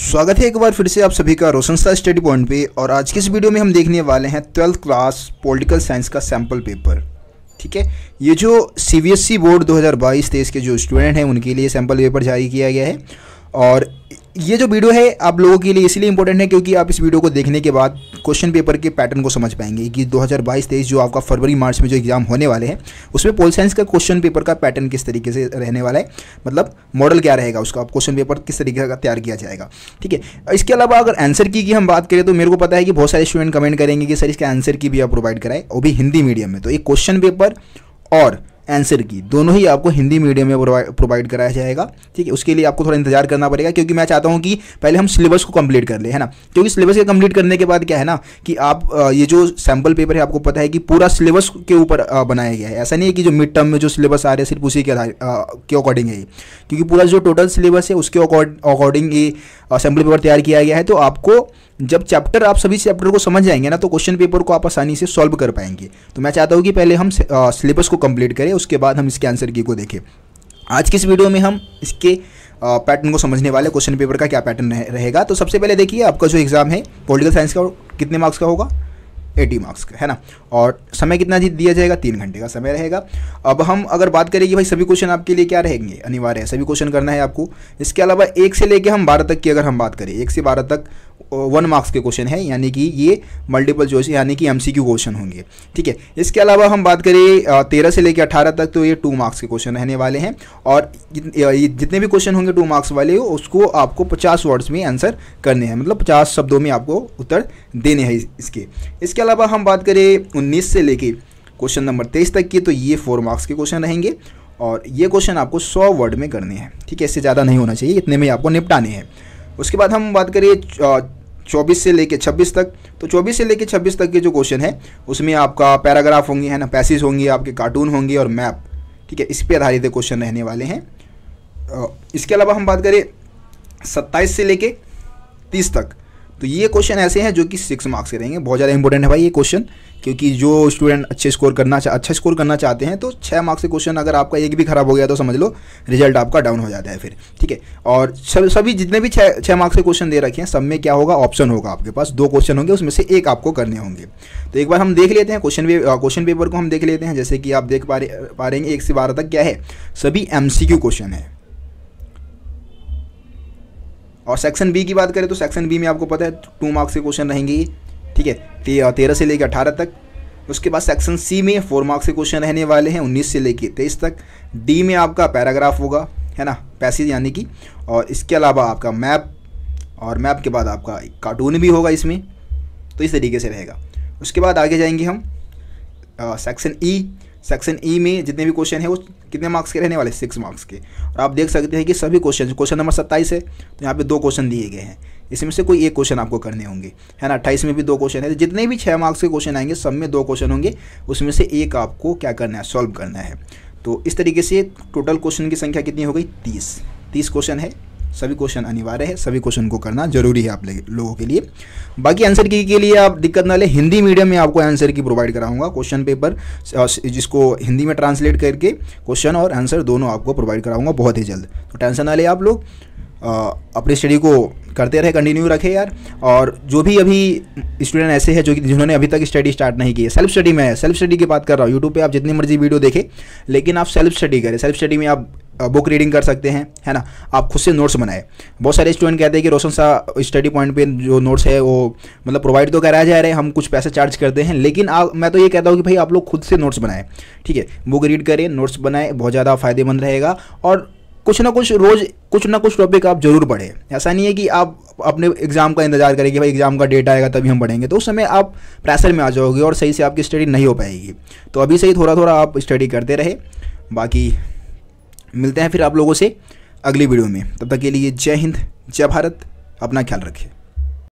स्वागत है एक बार फिर से आप सभी का रोशन सा स्टडी पॉइंट पे और आज के इस वीडियो में हम देखने वाले हैं ट्वेल्थ क्लास पॉलिटिकल साइंस का सैम्पल पेपर ठीक है ये जो C B S E board 2022-23 के जो स्टूडेंट हैं उनके लिए सैम्पल पेपर जारी किया गया है और ये जो वीडियो है आप लोगों के लिए इसलिए इंपॉर्टेंट है क्योंकि आप इस वीडियो को देखने के बाद क्वेश्चन पेपर के पैटर्न को समझ पाएंगे कि 2022-23 जो आपका फरवरी मार्च में जो एग्जाम होने वाले हैं उसमें पोल साइंस का क्वेश्चन पेपर का पैटर्न किस तरीके से रहने वाला है मतलब मॉडल क्या रहेगा उसका आप क्वेश्चन पेपर किस तरीके का तैयार किया जाएगा ठीक है इसके अलावा अगर आंसर की, की हम बात करें तो मेरे को पता है कि बहुत सारे स्टूडेंट कमेंट करेंगे कि सर इसके आंसर की भी आप प्रोवाइड कराएं वो भी हिंदी मीडियम में तो एक क्वेश्चन पेपर और आंसर की दोनों ही आपको हिंदी मीडियम में प्रोवाइड कराया जाएगा ठीक है उसके लिए आपको थोड़ा इंतजार करना पड़ेगा क्योंकि मैं चाहता हूँ कि पहले हम सिलेबस को कंप्लीट कर ले है ना क्योंकि सिलेबस के कंप्लीट करने के बाद क्या है ना कि आप ये जो सैम्पल पेपर है आपको पता है कि पूरा सिलेबस के ऊपर बनाया गया है ऐसा नहीं है कि जो मिड टर्म में जो सिलेबस आ रहा है सिर्फ उसी के आधार के अकॉर्डिंग है क्योंकि पूरा जो टोटल सिलेबस है उसके अकॉर्डिंग ये असेंबली पेपर तैयार किया गया है तो आपको जब चैप्टर आप सभी चैप्टर को समझ जाएंगे ना तो क्वेश्चन पेपर को आप आसानी से सॉल्व कर पाएंगे तो मैं चाहता हूँ कि पहले हम सिलेबस को कंप्लीट करें उसके बाद हम इसके आंसर की को देखें आज की इस वीडियो में हम इसके पैटर्न को समझने वाले क्वेश्चन पेपर का क्या पैटर्न रहेगा तो सबसे पहले देखिए आपका जो एग्ज़ाम है पॉलिटिकल साइंस का कितने मार्क्स का होगा एटी मार्क्स का है ना और समय कितना दिया जाएगा तीन घंटे का समय रहेगा अब हम अगर बात करें कि भाई सभी क्वेश्चन आपके लिए क्या रहेंगे अनिवार्य है सभी क्वेश्चन करना है आपको इसके अलावा एक से लेके हम बारह तक की अगर हम बात करें एक से बारह तक वन मार्क्स के क्वेश्चन है यानी कि ये मल्टीपल चॉइस यानी कि एमसीक्यू क्वेश्चन होंगे ठीक है इसके अलावा हम बात करें तेरह से लेकर अठारह तक तो ये टू मार्क्स के क्वेश्चन रहने वाले हैं और जितने भी क्वेश्चन होंगे टू मार्क्स वाले उसको आपको पचास वर्ड्स में आंसर करने हैं मतलब पचास शब्दों में आपको उत्तर देने हैं इसके इसके अलावा हम बात करें उन्नीस से लेके क्वेश्चन नंबर तेईस तक के तो ये फोर मार्क्स के क्वेश्चन रहेंगे और ये क्वेश्चन आपको सौ वर्ड में करने हैं ठीक है इससे ज़्यादा नहीं होना चाहिए इतने में आपको निपटाने हैं उसके बाद हम बात करें 24 से लेके 26 तक तो 24 से लेके 26 तक के जो क्वेश्चन है उसमें आपका पैराग्राफ होंगे है ना पैसेज होंगे आपके कार्टून होंगे और मैप ठीक है इस पर आधारित क्वेश्चन रहने वाले हैं इसके अलावा हम बात करें सत्ताईस से लेके तीस तक तो ये क्वेश्चन ऐसे हैं जो कि सिक्स मार्क्स के रहेंगे बहुत ज़्यादा इंपॉर्टेंट है भाई ये क्वेश्चन क्योंकि जो स्टूडेंट अच्छे स्कोर करना चाह अच्छा स्कोर करना चाहते हैं तो छः मार्क्स के क्वेश्चन अगर आपका एक भी खराब हो गया तो समझ लो रिजल्ट आपका डाउन हो जाता है फिर ठीक है और सभी जितने भी छः छः मार्क्स के क्वेश्चन दे रखे हैं सब में क्या होगा ऑप्शन होगा आपके पास दो क्वेश्चन होंगे उसमें से एक आपको करने होंगे तो एक बार हम देख लेते हैं क्वेश्चन क्वेश्चन पेपर को हम देख लेते हैं जैसे कि आप देख पा रहे पा रहेंगे एक से बारह तक क्या है सभी एम क्वेश्चन है और सेक्शन बी की बात करें तो सेक्शन बी में आपको पता है टू मार्क्स के क्वेश्चन रहेंगे ठीक है तेरह से लेकर अठारह तक उसके बाद सेक्शन सी में फोर मार्क्स के क्वेश्चन रहने वाले हैं उन्नीस से लेकर तेईस तक डी में आपका पैराग्राफ होगा है ना पैसेज यानी कि और इसके अलावा आपका मैप और मैप के बाद आपका कार्टून भी होगा इसमें तो इस तरीके से रहेगा उसके बाद आगे जाएंगे हम section E e, section E e में जितने भी क्वेश्चन है वो कितने मार्क्स के रहने वाले सिक्स मार्क्स के और आप देख सकते हैं कि सभी क्वेश्चन क्वेश्चन नंबर सत्ताईस है तो यहाँ पे दो क्वेश्चन दिए गए हैं इसमें से कोई एक क्वेश्चन आपको करने होंगे है ना अट्ठाईस में भी दो क्वेश्चन है तो जितने भी छः मार्क्स के क्वेश्चन आएंगे सब में दो क्वेश्चन होंगे उसमें से एक आपको क्या करना है सॉल्व करना है तो इस तरीके से टोटल क्वेश्चन की संख्या कितनी हो गई तीस तीस क्वेश्चन है सभी क्वेश्चन अनिवार्य है सभी क्वेश्चन को करना जरूरी है आप लोगों के लिए बाकी आंसर की के लिए आप दिक्कत ना ले हिंदी मीडियम में आपको आंसर की प्रोवाइड कराऊंगा क्वेश्चन पेपर जिसको हिंदी में ट्रांसलेट करके क्वेश्चन और आंसर दोनों आपको प्रोवाइड कराऊंगा बहुत ही जल्द तो टेंशन ना ले आप लोग अपनी स्टडी को करते रहे कंटिन्यू रखे यार और जो भी अभी स्टूडेंट ऐसे हैं जो कि जिन्होंने अभी तक स्टडी स्टार्ट नहीं की है सेल्फ स्टडी में है सेल्फ स्टडी की बात कर रहा हूँ यूट्यूब पे आप जितनी मर्जी वीडियो देखें लेकिन आप सेल्फ स्टडी करें सेल्फ स्टडी में आप बुक रीडिंग कर सकते हैं है ना आप खुद से नोट्स बनाए बहुत सारे स्टूडेंट कहते हैं कि रोशन शाह स्टडी पॉइंट पे जो नोट्स है वो मतलब प्रोवाइड तो कराया जा रहे हैं हम कुछ पैसे चार्ज करते हैं लेकिन आप मैं तो ये कहता हूँ कि भाई आप लोग खुद से नोट्स बनाएं ठीक है बुक रीड करें नोट्स बनाएं बहुत ज़्यादा फ़ायदेमंद रहेगा और कुछ ना कुछ रोज़ कुछ ना कुछ टॉपिक आप जरूर पढ़ें ऐसा नहीं है कि आप अपने एग्ज़ाम का इंतजार करें कि भाई एग्ज़ाम का डेट आएगा तभी हम पढ़ेंगे तो उस समय आप प्रेशर में आ जाओगे और सही से आपकी स्टडी नहीं हो पाएगी तो अभी से ही थोड़ा थोड़ा आप स्टडी करते रहे बाकी मिलते हैं फिर आप लोगों से अगली वीडियो में तब तक के लिए जय हिंद जय भारत अपना ख्याल रखें